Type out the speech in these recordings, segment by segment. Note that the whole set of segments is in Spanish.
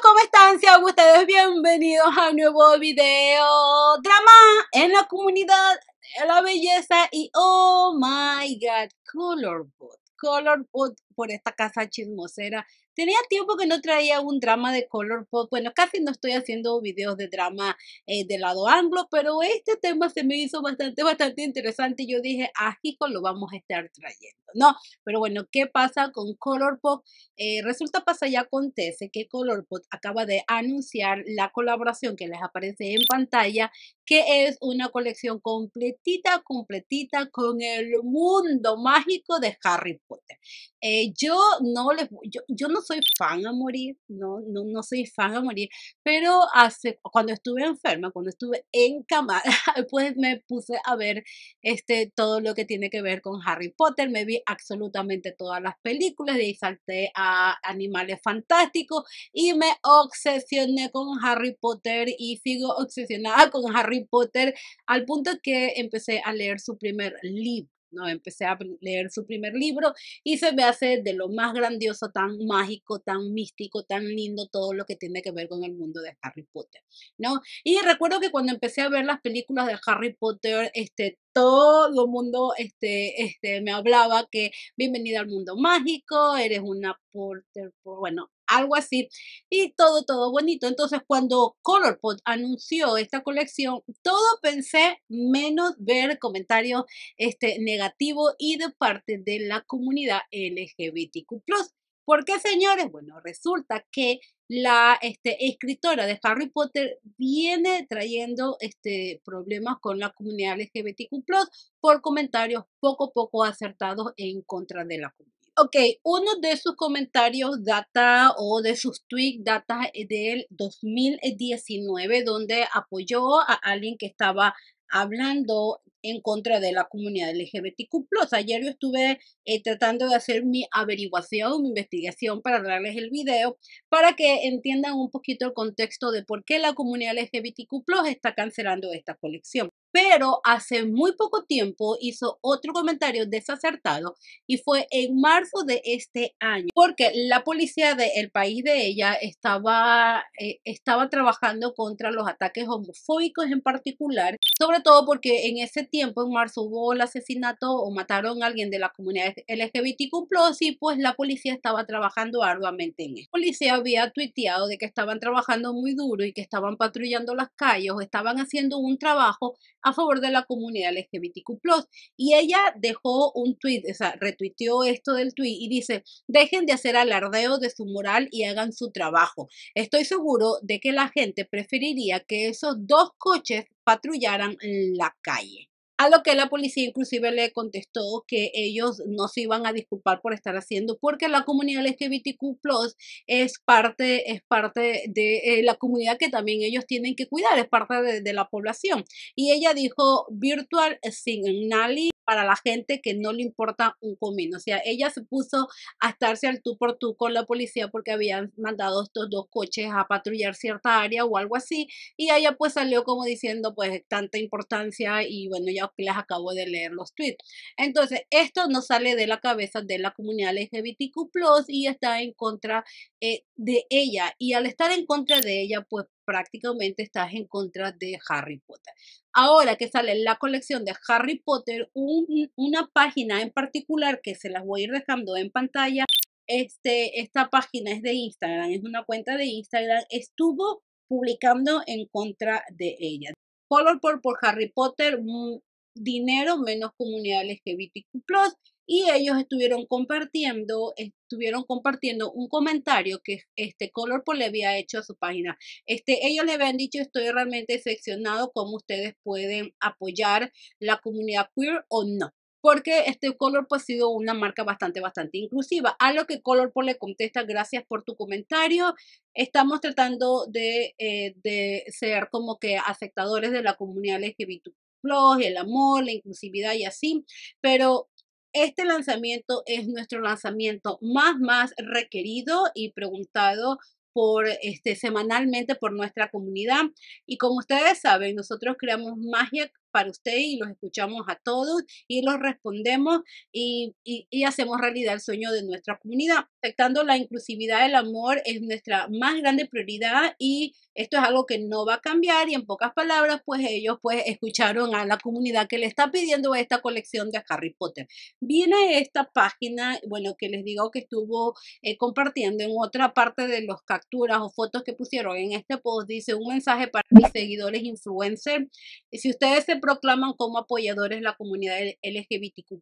¿cómo están? Sean ustedes bienvenidos a un nuevo video. Drama en la comunidad, de la belleza y oh my god, Colorbot. Colorbot por esta casa chismosera Tenía tiempo que no traía un drama de color Bueno, casi no estoy haciendo videos de drama eh, del lado anglo, pero este tema se me hizo bastante, bastante interesante. Yo dije, ah, con lo vamos a estar trayendo, ¿no? Pero bueno, ¿qué pasa con color pop? Eh, resulta, pasa y acontece que color acaba de anunciar la colaboración que les aparece en pantalla que es una colección completita, completita con el mundo mágico de Harry Potter. Eh, yo, no les, yo, no soy fan a morir, no, no, soy fan a morir, pero hace, cuando estuve enferma, cuando estuve en cama, pues me puse a ver este, todo lo que tiene que ver con Harry Potter, me vi absolutamente todas las películas, de salté a Animales Fantásticos y me obsesioné con Harry Potter y sigo obsesionada con Harry Harry Potter al punto que empecé a leer su primer libro. ¿no? Empecé a leer su primer libro y se me hace de lo más grandioso, tan mágico, tan místico, tan lindo todo lo que tiene que ver con el mundo de Harry Potter, ¿no? Y recuerdo que cuando empecé a ver las películas de Harry Potter, este, todo el mundo este, este, me hablaba que bienvenida al mundo mágico, eres una porter, bueno, algo así, y todo, todo bonito. Entonces, cuando ColorPod anunció esta colección, todo pensé menos ver comentarios este, negativos y de parte de la comunidad LGBTQ. ¿Por qué, señores? Bueno, resulta que la este, escritora de Harry Potter viene trayendo este, problemas con la comunidad LGBTQ, por comentarios poco poco acertados en contra de la comunidad. Ok, uno de sus comentarios data o de sus tweets data eh, del 2019, donde apoyó a alguien que estaba hablando en contra de la comunidad LGBTQ. Ayer yo estuve eh, tratando de hacer mi averiguación, mi investigación para darles el video, para que entiendan un poquito el contexto de por qué la comunidad LGBTQ está cancelando esta colección pero hace muy poco tiempo hizo otro comentario desacertado y fue en marzo de este año, porque la policía del país de ella eh, estaba, trabajando contra los ataques homofóbicos en particular, sobre todo porque en ese tiempo, en marzo, hubo el asesinato o mataron a alguien de la comunidad LGBTQ, y pues la policía estaba trabajando arduamente en eso. La policía había tuiteado de que estaban trabajando muy duro y que estaban patrullando las calles estaban haciendo un trabajo a favor de la comunidad LGBTQ+. Y ella dejó un tweet, o sea, retuiteó esto del tweet y dice, dejen de hacer alardeo de su moral y hagan su trabajo. Estoy seguro de que la gente preferiría que esos dos coches patrullaran la calle. A lo que la policía inclusive le contestó que ellos no se iban a disculpar por estar haciendo, porque la comunidad LGBTQ Plus es parte, es parte de eh, la comunidad que también ellos tienen que cuidar, es parte de, de la población. Y ella dijo virtual signali para la gente que no le importa un comino. O sea, ella se puso a estarse al tú por tú con la policía porque habían mandado estos dos coches a patrullar cierta área o algo así. Y ella pues salió como diciendo pues tanta importancia y bueno, ya que les acabo de leer los tweets. Entonces, esto no sale de la cabeza de la comunidad LGBTQ Plus y está en contra eh, de ella. Y al estar en contra de ella, pues prácticamente estás en contra de Harry Potter. Ahora que sale la colección de Harry Potter, una página en particular que se las voy a ir dejando en pantalla. Este, esta página es de Instagram, es una cuenta de Instagram, estuvo publicando en contra de ella. Color por, por Harry Potter dinero menos comunidades Plus Y ellos estuvieron compartiendo, estuvieron compartiendo un comentario que este le había hecho a su página. Este, ellos le habían dicho, estoy realmente decepcionado cómo ustedes pueden apoyar la comunidad queer o no porque este Color ha sido una marca bastante, bastante inclusiva. A lo que Color le contesta, gracias por tu comentario. Estamos tratando de, eh, ser como que aceptadores de la comunidad LGBTQ y el amor, la inclusividad y así, pero este lanzamiento es nuestro lanzamiento más, más requerido y preguntado por este semanalmente por nuestra comunidad y como ustedes saben nosotros creamos magia para usted y los escuchamos a todos y los respondemos y, y, hacemos realidad el sueño de nuestra comunidad. Afectando la inclusividad el amor es nuestra más grande prioridad y esto es algo que no va a cambiar y en pocas palabras, pues ellos pues escucharon a la comunidad que le está pidiendo esta colección de Harry Potter. Viene esta página, bueno, que les digo que estuvo eh, compartiendo en otra parte de las capturas o fotos que pusieron en este post, dice un mensaje para mis seguidores influencer. si ustedes se proclaman como apoyadores la comunidad LGBTQ+,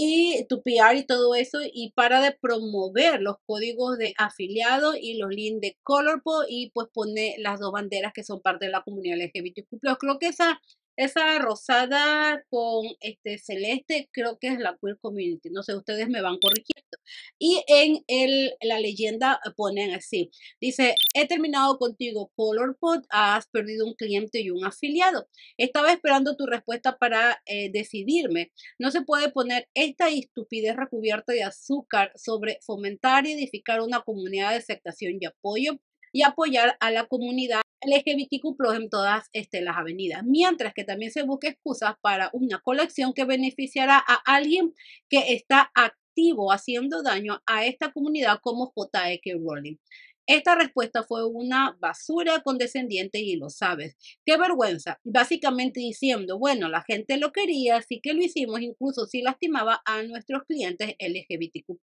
y tu PR y todo eso, y para de promover los códigos de afiliados y los links de Colorpo y pues pone las dos banderas que son parte de la comunidad LGBTQ+. Creo que esa esa rosada con este celeste creo que es la queer community. No sé, ustedes me van corrigiendo. Y en el, la leyenda ponen así. Dice, he terminado contigo, ColorPod. Has perdido un cliente y un afiliado. Estaba esperando tu respuesta para eh, decidirme. No se puede poner esta estupidez recubierta de azúcar sobre fomentar y edificar una comunidad de aceptación y apoyo y apoyar a la comunidad LGBTQ en todas este, las avenidas, mientras que también se busca excusas para una colección que beneficiará a alguien que está activo haciendo daño a esta comunidad como JK Rowling. Esta respuesta fue una basura condescendiente y lo sabes. Qué vergüenza. Básicamente diciendo, bueno, la gente lo quería, así que lo hicimos, incluso si lastimaba a nuestros clientes LGBTQ.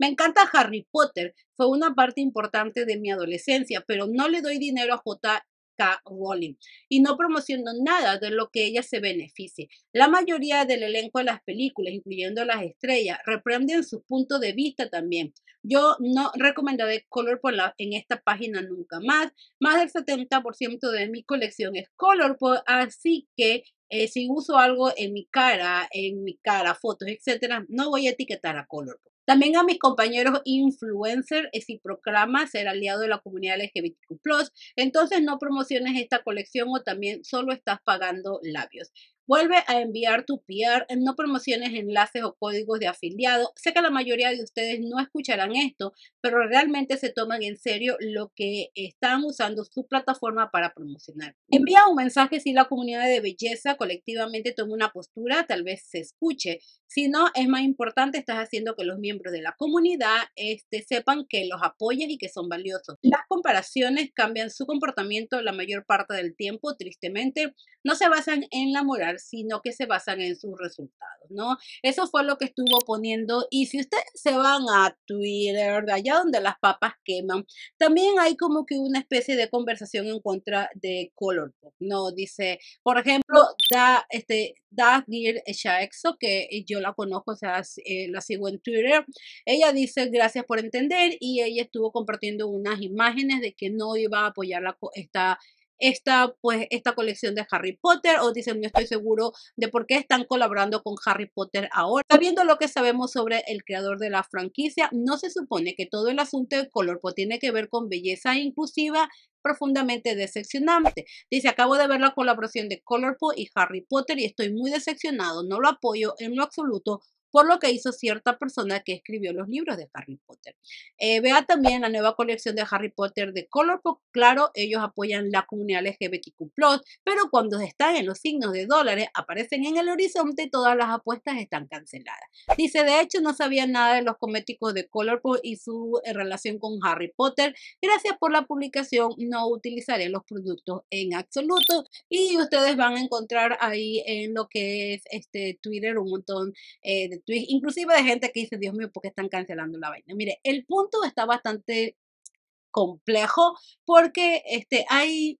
Me encanta Harry Potter, fue una parte importante de mi adolescencia, pero no le doy dinero a J.K. Rowling y no promociono nada de lo que ella se beneficie. La mayoría del elenco de las películas, incluyendo las estrellas, reprenden su punto de vista también. Yo no recomendaré la en esta página nunca más. Más del 70% de mi colección es por así que eh, si uso algo en mi cara, en mi cara, fotos, etcétera, no voy a etiquetar a Colorpop. También a mis compañeros influencers eh, si proclama ser aliado de la comunidad LGBTQ+, entonces no promociones esta colección o también solo estás pagando labios. Vuelve a enviar tu PR, eh, no promociones enlaces o códigos de afiliado. Sé que la mayoría de ustedes no escucharán esto, pero realmente se toman en serio lo que están usando su plataforma para promocionar. Envía un mensaje si la comunidad de belleza colectivamente toma una postura, tal vez se escuche. Si no, es más importante, estás haciendo que los miembros de la comunidad este, sepan que los apoyas y que son valiosos. Las comparaciones cambian su comportamiento la mayor parte del tiempo, tristemente. No se basan en la moral, sino que se basan en sus resultados, ¿no? Eso fue lo que estuvo poniendo. Y si ustedes se van a Twitter, allá donde las papas queman, también hay como que una especie de conversación en contra de Color ¿no? Dice, por ejemplo, da, este, da Shaexo, que yo la conozco, o sea, eh, la sigo en Twitter, ella dice gracias por entender y ella estuvo compartiendo unas imágenes de que no iba a apoyar la, esta esta, pues, esta colección de Harry Potter o dicen no estoy seguro de por qué están colaborando con Harry Potter ahora. Sabiendo lo que sabemos sobre el creador de la franquicia, no se supone que todo el asunto de Colorpo pues, tiene que ver con belleza inclusiva profundamente decepcionante. Dice, acabo de ver la colaboración de Colorful y Harry Potter y estoy muy decepcionado, no lo apoyo en lo absoluto por lo que hizo cierta persona que escribió los libros de Harry Potter. Eh, vea también la nueva colección de Harry Potter de Colorpop. Claro, ellos apoyan la comunidad LGBTQ+, pero cuando están en los signos de dólares, aparecen en el horizonte y todas las apuestas están canceladas. Dice, de hecho, no sabía nada de los cométicos de Colorpop y su eh, relación con Harry Potter. Gracias por la publicación, no utilizaré los productos en absoluto y ustedes van a encontrar ahí en lo que es este Twitter un montón eh, de inclusive de gente que dice, Dios mío, ¿por qué están cancelando la vaina? Mire, el punto está bastante complejo porque este, hay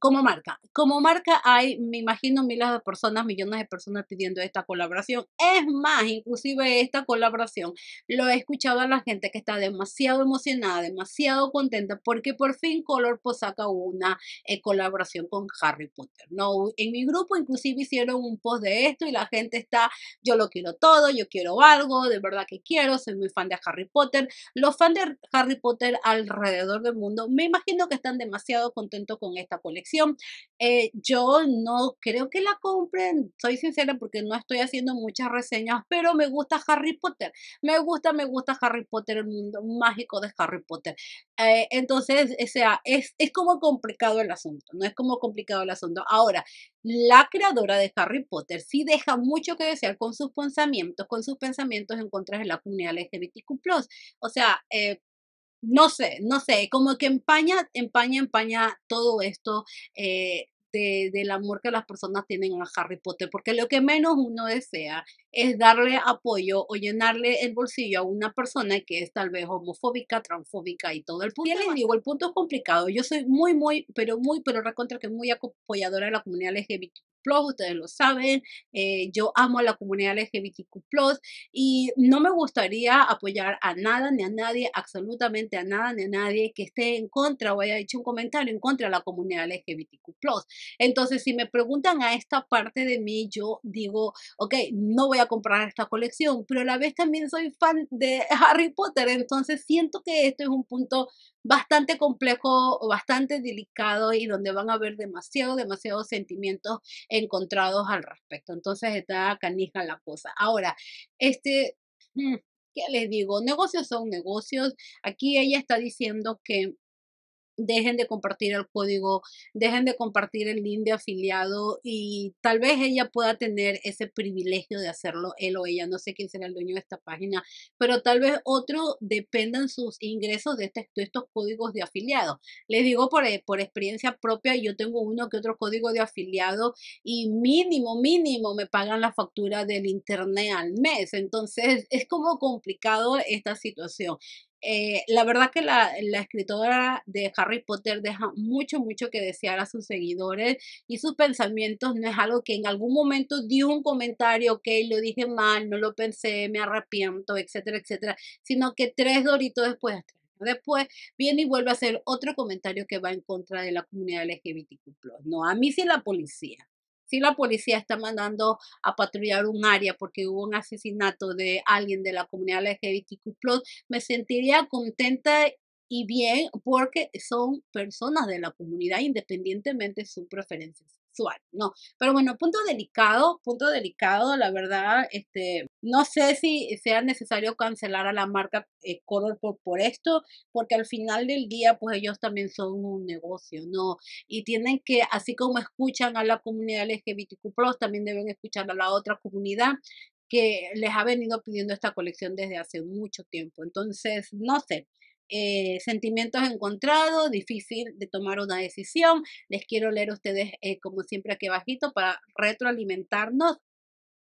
como marca, como marca hay, me imagino, miles de personas, millones de personas pidiendo esta colaboración. Es más, inclusive esta colaboración lo he escuchado a la gente que está demasiado emocionada, demasiado contenta, porque por fin Color saca una eh, colaboración con Harry Potter. No, en mi grupo inclusive hicieron un post de esto y la gente está, yo lo quiero todo, yo quiero algo, de verdad que quiero, soy muy fan de Harry Potter. Los fans de Harry Potter alrededor del mundo, me imagino que están demasiado contentos con esta colaboración eh, yo no creo que la compren, soy sincera porque no estoy haciendo muchas reseñas, pero me gusta Harry Potter. Me gusta, me gusta Harry Potter, el mundo mágico de Harry Potter. Eh, entonces, o sea, es, como complicado el asunto, no es como complicado el asunto. Ahora, la creadora de Harry Potter sí deja mucho que desear con sus pensamientos, con sus pensamientos en contra de la comunidad LGBTQ. O sea, eh, no sé, no sé, como que empaña, empaña, empaña todo esto eh, de, del amor que las personas tienen a Harry Potter, porque lo que menos uno desea es darle apoyo o llenarle el bolsillo a una persona que es tal vez homofóbica, transfóbica y todo. El punto, ya les digo, el punto es complicado. Yo soy muy, muy, pero muy, pero recontra que muy apoyadora de la comunidad LGBT, Plus, ustedes lo saben, eh, yo amo a la comunidad LGBTQ y no me gustaría apoyar a nada ni a nadie, absolutamente a nada ni a nadie que esté en contra o haya hecho un comentario en contra de la comunidad LGBTQ Entonces, si me preguntan a esta parte de mí, yo digo, ok, no voy a comprar esta colección, pero a la vez también soy fan de Harry Potter, entonces siento que esto es un punto bastante complejo, bastante delicado y donde van a haber demasiado, demasiados sentimientos encontrados al respecto. Entonces está canija la cosa. Ahora, este, mm, ¿qué les digo? Negocios son negocios. Aquí ella está diciendo que dejen de compartir el código, dejen de compartir el link de afiliado y tal vez ella pueda tener ese privilegio de hacerlo él o ella. No sé quién será el dueño de esta página, pero tal vez otro dependan sus ingresos de, este, estos códigos de afiliado. Les digo por, eh, por experiencia propia, yo tengo uno que otro código de afiliado y mínimo, mínimo me pagan la factura del internet al mes. Entonces es como complicado esta situación. Eh, la verdad que la, escritora de Harry Potter deja mucho, mucho que desear a sus seguidores y sus pensamientos no es algo que en algún momento dio un comentario, ok, lo dije mal, no lo pensé, me arrepiento, etcétera, etcétera, sino que tres doritos después, después viene y vuelve a hacer otro comentario que va en contra de la comunidad LGBTQ+. No, a mí sí la policía si la policía está mandando a patrullar un área porque hubo un asesinato de alguien de la comunidad LGBTQ+, me sentiría contenta y bien porque son personas de la comunidad independientemente de sus preferencias no. Pero bueno, punto delicado, punto delicado, la verdad, este, no sé si sea necesario cancelar a la marca eh, Color por, por esto, porque al final del día, pues ellos también son un negocio, ¿no? Y tienen que, así como escuchan a la comunidad LGBTQ, también deben escuchar a la otra comunidad que les ha venido pidiendo esta colección desde hace mucho tiempo. Entonces, no sé, eh, sentimientos encontrados, difícil de tomar una decisión. Les quiero leer a ustedes, eh, como siempre, aquí bajito para retroalimentarnos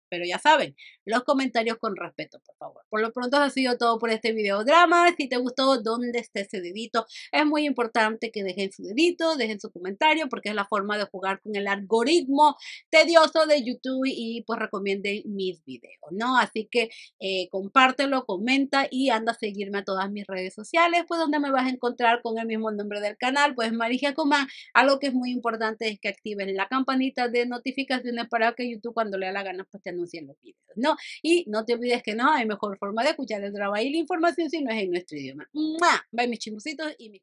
pero ya saben, los comentarios con respeto, por favor. Por lo pronto, ha sido todo por este video drama, Si te gustó, donde esté ese dedito? Es muy importante que dejen su dedito, dejen su comentario, porque es la forma de jugar con el algoritmo tedioso de YouTube y pues recomienden mis videos, ¿no? Así que eh, compártelo, comenta y anda a seguirme a todas mis redes sociales, pues donde me vas a encontrar con el mismo nombre del canal, pues Marija Comán. Algo que es muy importante es que activen la campanita de notificaciones para que YouTube cuando le da la gana pues te anuncian los videos, ¿no? Y no te olvides que no hay mejor forma de escuchar el trabajo y la información si no es en nuestro idioma. Bye mis chimositos. y mis...